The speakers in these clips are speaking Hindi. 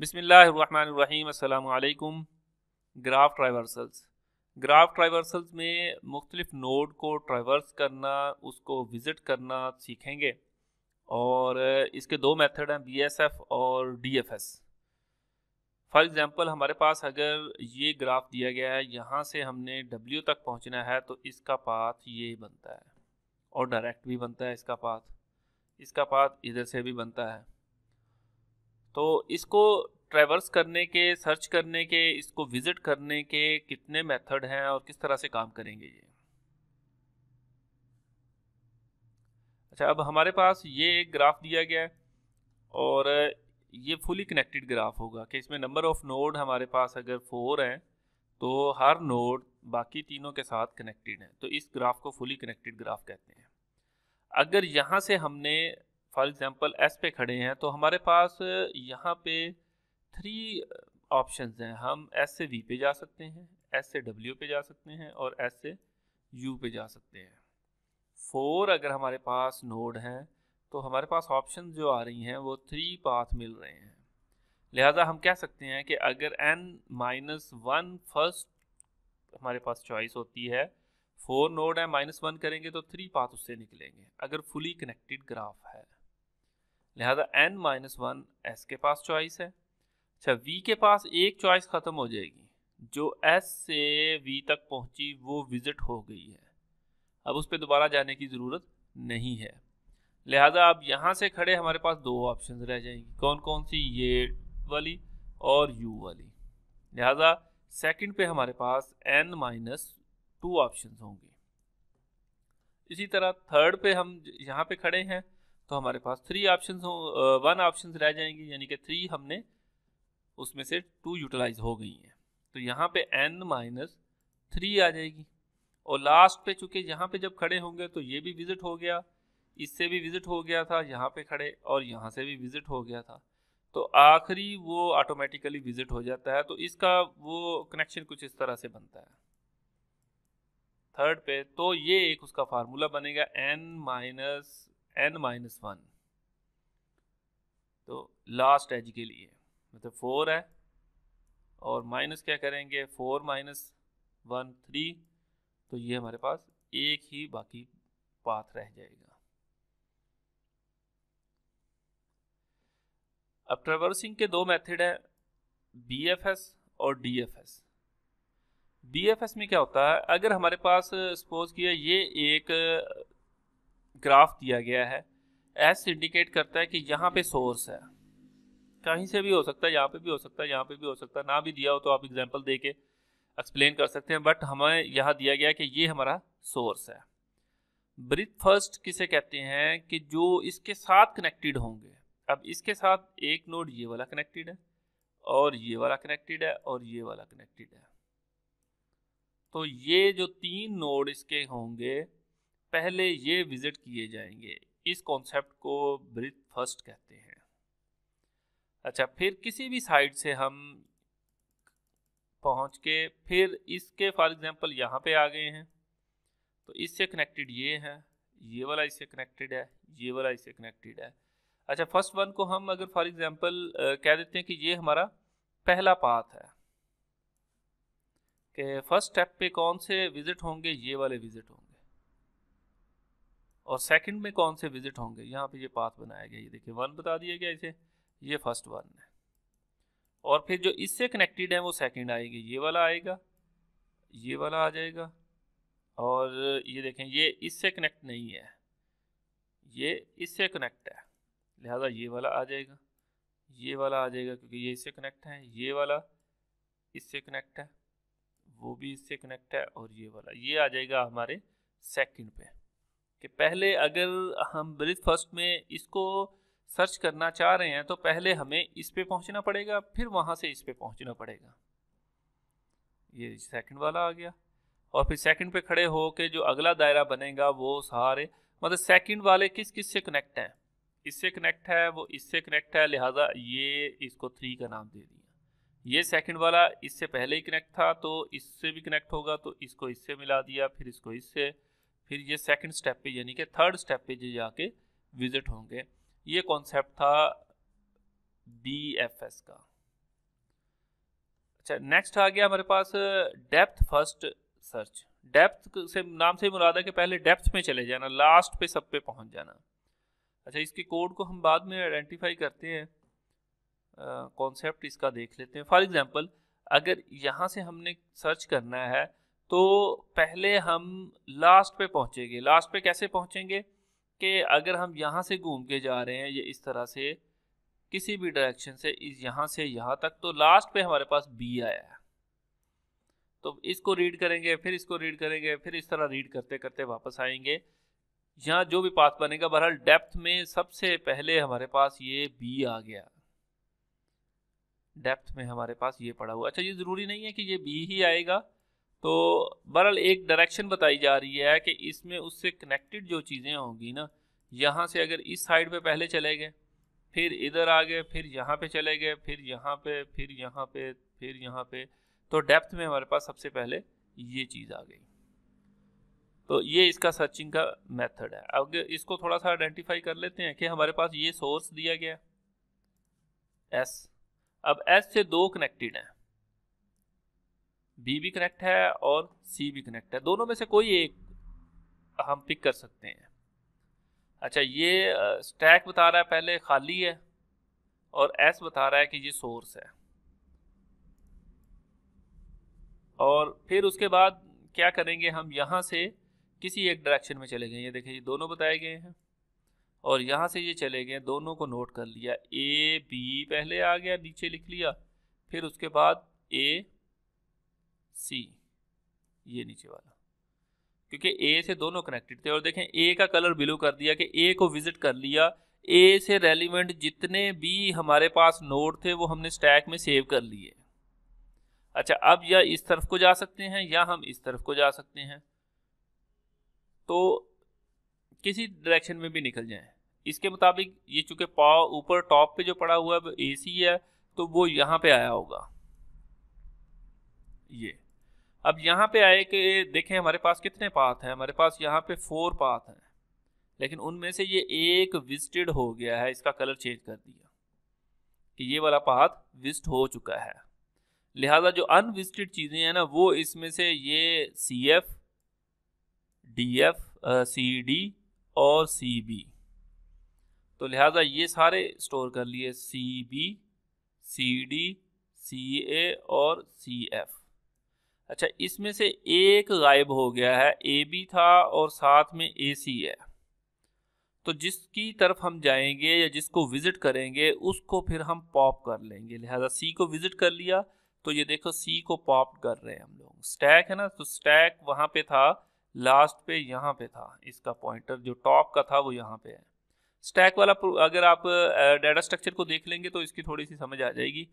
बसमीम् ग्राफ ट्राइवर्सल्स ग्राफ ट्राइवर्सल्स में मुख्तलिफ नोड को ट्राइवर्स करना उसको विज़िट करना सीखेंगे और इसके दो मेथड हैं बीएसएफ और डीएफएस फॉर एग्ज़ाम्पल हमारे पास अगर ये ग्राफ दिया गया है यहाँ से हमने डब्ल्यू तक पहुँचना है तो इसका पाथ ये बनता है और डायरेक्ट भी बनता है इसका पाथ इसका पाथ इधर से भी बनता है तो इसको ट्रैवर्स करने के सर्च करने के इसको विज़िट करने के कितने मेथड हैं और किस तरह से काम करेंगे ये अच्छा अब हमारे पास ये एक ग्राफ दिया गया है और ये फुली कनेक्टेड ग्राफ होगा कि इसमें नंबर ऑफ नोड हमारे पास अगर फोर हैं तो हर नोड बाकी तीनों के साथ कनेक्टेड है तो इस ग्राफ को फुली कनेक्टेड ग्राफ कहते हैं अगर यहाँ से हमने फॉर एग्ज़ाम्पल एस पे खड़े हैं तो हमारे पास यहाँ पे थ्री ऑप्शन हैं हम एस से वी पे जा सकते हैं एस से डब्ल्यू पे जा सकते हैं और एस से यू पे जा सकते हैं फोर अगर हमारे पास नोड हैं तो हमारे पास ऑप्शन जो आ रही हैं वो थ्री पाथ मिल रहे हैं लिहाजा हम कह सकते हैं कि अगर एन माइनस वन फर्स्ट हमारे पास चॉइस होती है फोर नोड है माइनस वन करेंगे तो थ्री पाथ उससे निकलेंगे अगर फुली कनेक्टेड ग्राफ है लिहाजा एन माइनस वन एस के पास चॉइस है अच्छा वी के पास एक चॉइस ख़त्म हो जाएगी जो एस से वी तक पहुंची वो विजिट हो गई है अब उस पर दोबारा जाने की ज़रूरत नहीं है लिहाजा अब यहाँ से खड़े हमारे पास दो ऑप्शन रह जाएंगी कौन कौन सी ये वाली और यू वाली लिहाजा सेकंड पे हमारे पास एन माइनस टू ऑप्शन होंगे इसी तरह थर्ड पे हम यहाँ पे खड़े हैं तो हमारे पास थ्री ऑप्शन वन ऑप्शन रह जाएंगे यानी कि थ्री हमने उसमें से टू यूटिलाइज हो गई हैं तो यहाँ पे एन माइनस थ्री आ जाएगी और लास्ट पे चूँकि यहाँ पे जब खड़े होंगे तो ये भी विज़िट हो गया इससे भी विज़िट हो गया था यहाँ पे खड़े और यहाँ से भी विज़िट हो गया था तो आखिरी वो ऑटोमेटिकली विज़िट हो जाता है तो इसका वो कनेक्शन कुछ इस तरह से बनता है थर्ड पे तो ये एक उसका फार्मूला बनेगा N minus N minus one तो लास्ट एज के लिए मतलब फोर है और माइनस क्या करेंगे फोर माइनस वन थ्री तो ये हमारे पास एक ही बाकी पाथ रह जाएगा अब ट्रेवर्सिंग के दो मेथड है बी एफ एस और D F S B F S में क्या होता है अगर हमारे पास सपोज किया ये एक ग्राफ दिया गया है एस इंडिकेट करता है कि यहाँ पे सोर्स है कहीं से भी हो सकता है यहाँ पे भी हो सकता है यहाँ पे भी हो सकता है ना भी दिया हो तो आप एग्जाम्पल दे के एक्सप्लेन कर सकते हैं बट हमें यहाँ दिया गया कि ये हमारा सोर्स है ब्रिथ फर्स्ट किसे कहते हैं कि जो इसके साथ कनेक्टेड होंगे अब इसके साथ एक नोड ये वाला कनेक्टेड है और ये वाला कनेक्टेड है और ये वाला कनेक्टेड है तो ये जो तीन नोड इसके होंगे पहले ये विजिट किए जाएंगे इस कॉन्सेप्ट को ब्रिथ फर्स्ट कहते हैं अच्छा फिर किसी भी साइड से हम पहुंच के फिर इसके फॉर एग्जांपल यहाँ पे आ गए हैं तो इससे कनेक्टेड ये है ये वाला इससे कनेक्टेड है ये वाला इससे कनेक्टेड है अच्छा फर्स्ट वन को हम अगर फॉर एग्जांपल कह देते हैं कि ये हमारा पहला पाथ है कि फर्स्ट स्टेप पे कौन से विजिट होंगे ये वाले विजिट होंगे और सेकंड में कौन से विजिट होंगे यहाँ पे ये पाथ बनाया गया ये देखिए वन बता दिया गया इसे ये फर्स्ट वन है और फिर जो इससे कनेक्टेड है वो सेकंड आएगी ये वाला आएगा ये वाला आ जाएगा और ये देखें ये इससे कनेक्ट नहीं है ये इससे कनेक्ट है लिहाजा ये वाला आ जाएगा ये वाला आ जाएगा क्योंकि ये इससे कनेक्ट है ये वाला इससे कनेक्ट है वो भी इससे कनेक्ट है और ये वाला ये आ जाएगा हमारे सेकंड पे कि पहले अगर हम ब्रिज फर्स्ट में इसको सर्च करना चाह रहे हैं तो पहले हमें इस पे पहुंचना पड़ेगा फिर वहाँ से इस पे पहुंचना पड़ेगा ये सेकंड वाला आ गया और फिर सेकंड पे खड़े हो के जो अगला दायरा बनेगा वो सारे मतलब सेकंड वाले किस किस से कनेक्ट हैं इससे कनेक्ट है वो इससे कनेक्ट है लिहाजा ये इसको थ्री का नाम दे दिया ये सेकंड वाला इससे पहले ही कनेक्ट था तो इससे भी कनेक्ट होगा तो इसको इससे मिला दिया फिर इसको इससे फिर ये सेकंड स्टेप पे यानी कि थर्ड स्टेप पे जो जाके विजिट होंगे ये कॉन्सेप्ट था डी एफ एस का अच्छा नेक्स्ट आ गया हमारे पास डेप्थ फर्स्ट सर्च डेप्थ से नाम से मुराद है कि पहले डेप्थ में चले जाना लास्ट पे सब पे पहुंच जाना अच्छा इसके कोड को हम बाद में आइडेंटिफाई करते हैं कॉन्सेप्ट इसका देख लेते हैं फॉर एग्जाम्पल अगर यहाँ से हमने सर्च करना है तो पहले हम लास्ट पे पहुँचेंगे लास्ट पे कैसे पहुँचेंगे कि अगर हम यहाँ से घूम के जा रहे हैं ये इस तरह से किसी भी डायरेक्शन से इस यहाँ से यहाँ तक तो लास्ट पे हमारे पास बी आया है तो इसको रीड करेंगे फिर इसको रीड करेंगे फिर इस तरह रीड करते करते वापस आएंगे यहाँ जो भी पाथ बनेगा बहरहाल डेप्थ में सबसे पहले हमारे पास ये बी आ गया डेप्थ में हमारे पास ये पड़ा हुआ अच्छा ये ज़रूरी नहीं है कि ये बी ही आएगा तो बहरहाल एक डायरेक्शन बताई जा रही है कि इसमें उससे कनेक्टेड जो चीज़ें होंगी ना यहाँ से अगर इस साइड पे पहले चले गए फिर इधर आ गए फिर यहाँ पे चले गए फिर यहाँ पे फिर यहाँ पे फिर यहाँ पे तो डेप्थ में हमारे पास सबसे पहले ये चीज़ आ गई तो ये इसका सर्चिंग का मेथड है अब इसको थोड़ा सा आइडेंटिफाई कर लेते हैं कि हमारे पास ये सोर्स दिया गया एस अब एस से दो कनेक्टेड हैं बी भी कनेक्ट है और सी भी कनेक्ट है दोनों में से कोई एक हम पिक कर सकते हैं अच्छा ये स्टैक बता रहा है पहले खाली है और एस बता रहा है कि ये सोर्स है और फिर उसके बाद क्या करेंगे हम यहाँ से किसी एक डायरेक्शन में चले गए ये देखिए ये दोनों बताए गए हैं और यहाँ से ये चले गए दोनों को नोट कर लिया ए बी पहले आ गया नीचे लिख लिया फिर उसके बाद ए सी ये नीचे वाला क्योंकि ए से दोनों कनेक्टेड थे और देखें ए का कलर ब्लू कर दिया कि ए को विजिट कर लिया ए से रेलिवेंट जितने भी हमारे पास नोड थे वो हमने स्टैक में सेव कर लिए अच्छा अब या इस तरफ को जा सकते हैं या हम इस तरफ को जा सकते हैं तो किसी डायरेक्शन में भी निकल जाएं इसके मुताबिक ये चूंकि पाव ऊपर टॉप पे जो पड़ा हुआ है वो ए सी है तो वो यहाँ पे आया होगा ये अब यहाँ पे आए कि देखें हमारे पास कितने पाथ हैं हमारे पास यहाँ पे फोर पाथ हैं लेकिन उनमें से ये एक विजटेड हो गया है इसका कलर चेंज कर दिया कि ये वाला पाथ विस्ट हो चुका है लिहाजा जो अनविजिटेड चीज़ें हैं ना वो इसमें से ये C F D F C D और सी बी तो लिहाजा ये सारे स्टोर कर लिए C B C D C ए और सी एफ अच्छा इसमें से एक गायब हो गया है ए बी था और साथ में ए सी है तो जिसकी तरफ हम जाएंगे या जिसको विज़िट करेंगे उसको फिर हम पॉप कर लेंगे लिहाजा सी को विज़िट कर लिया तो ये देखो सी को पॉप कर रहे हैं हम लोग स्टैक है ना तो स्टैक वहाँ पे था लास्ट पे यहाँ पे था इसका पॉइंटर जो टॉप का था वो यहाँ पे है स्टैक वाला अगर आप डाटा स्ट्रक्चर को देख लेंगे तो इसकी थोड़ी सी समझ आ जाएगी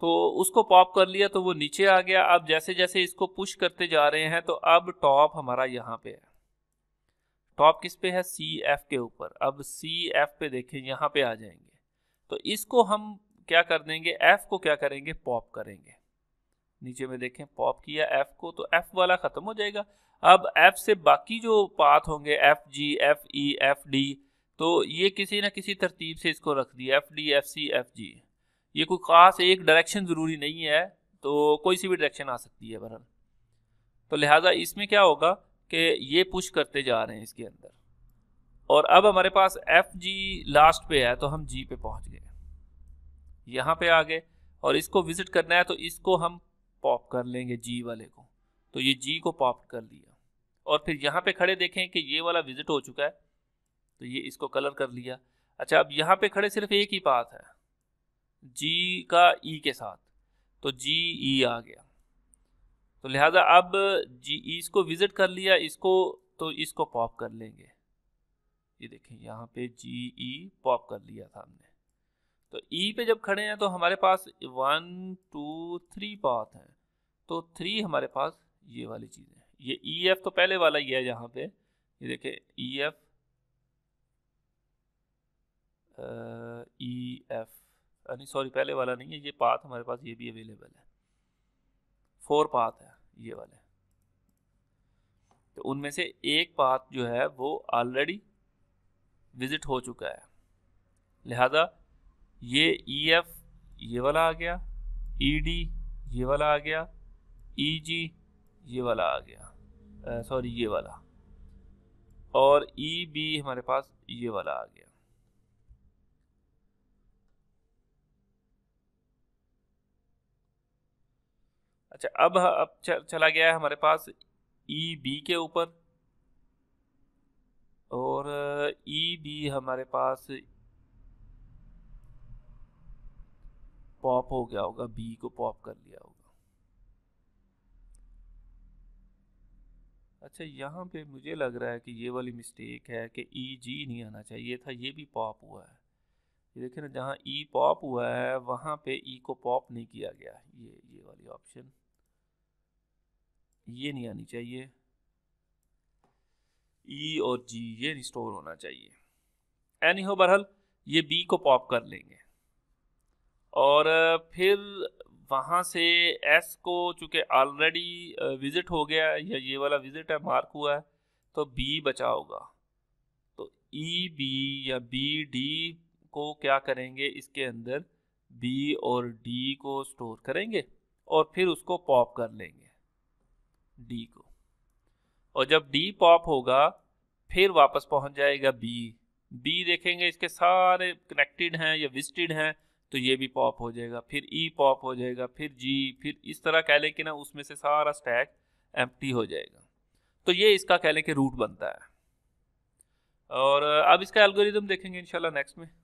तो उसको पॉप कर लिया तो वो नीचे आ गया अब जैसे जैसे इसको पुश करते जा रहे हैं तो अब टॉप हमारा यहाँ पे है टॉप किस पे है सी एफ के ऊपर अब सी एफ पे देखें यहाँ पे आ जाएंगे तो इसको हम क्या कर देंगे एफ को क्या करेंगे पॉप करेंगे नीचे में देखें पॉप किया एफ को तो एफ वाला ख़त्म हो जाएगा अब एफ से बाकी जो पाथ होंगे F G F E F D तो ये किसी ना किसी तरतीब से इसको रख दिया F D F C F G ये कोई ख़ास एक डायरेक्शन ज़रूरी नहीं है तो कोई सी भी डायरेक्शन आ सकती है बहरहाल तो लिहाजा इसमें क्या होगा कि ये पुश करते जा रहे हैं इसके अंदर और अब हमारे पास एफ जी लास्ट पे है तो हम जी पे पहुंच गए यहाँ पे आ गए और इसको विज़िट करना है तो इसको हम पॉप कर लेंगे जी वाले को तो ये जी को पॉप कर लिया और फिर यहाँ पे खड़े देखें कि ये वाला विज़िट हो चुका है तो ये इसको कलर कर लिया अच्छा अब यहाँ पे खड़े सिर्फ एक ही बात है जी का ई e के साथ तो जी ई e आ गया तो लिहाजा अब जी ई e इसको विज़िट कर लिया इसको तो इसको पॉप कर लेंगे ये देखें यहाँ पे जी ई पॉप कर लिया था हमने तो ई पे जब खड़े हैं तो हमारे पास वन टू थ्री पाथ हैं तो थ्री हमारे पास ये वाली चीज़ है ये ई एफ तो पहले वाला ही है यहाँ पे ये देखें E F E F sorry पहले वाला नहीं है ये पाथ हमारे पास ये भी अवेलेबल है फोर पाथ है ये वाले तो उनमें से एक पाथ जो है वो ऑलरेडी विजिट हो चुका है लिहाजा ये ई e एफ ये वाला आ गया ई e डी ये वाला आ गया ई e जी ये वाला आ गया सॉरी ये वाला और ई बी हमारे पास ये वाला आ गया अच्छा अब अब चला गया है हमारे पास ई e बी के ऊपर और ई e बी हमारे पास पॉप हो गया होगा बी को पॉप कर लिया होगा अच्छा यहाँ पे मुझे लग रहा है कि ये वाली मिस्टेक है कि ई e जी नहीं आना चाहिए था ये भी पॉप हुआ है ये देखिए ना जहाँ ई पॉप हुआ है वहाँ पे ई को पॉप नहीं किया गया ये ये वाली ऑप्शन ये नहीं आनी चाहिए ई e और जी ये रिस्टोर होना चाहिए एनी हो बरहल ये बी को पॉप कर लेंगे और फिर वहाँ से एस को चूँकि ऑलरेडी विज़िट हो गया या ये वाला विज़िट है मार्क हुआ है तो बी बचा होगा तो ई e, बी या बी डी को क्या करेंगे इसके अंदर बी और डी को स्टोर करेंगे और फिर उसको पॉप कर लेंगे डी को और जब डी पॉप होगा फिर वापस पहुंच जाएगा बी बी देखेंगे इसके सारे कनेक्टेड हैं या विस्टेड हैं तो ये भी पॉप हो जाएगा फिर ई e पॉप हो जाएगा फिर जी फिर इस तरह कह लें कि ना उसमें से सारा स्टैक एम्प्टी हो जाएगा तो ये इसका कह लें कि रूट बनता है और अब इसका एल्गोरिदम देखेंगे इंशाल्लाह नेक्स्ट में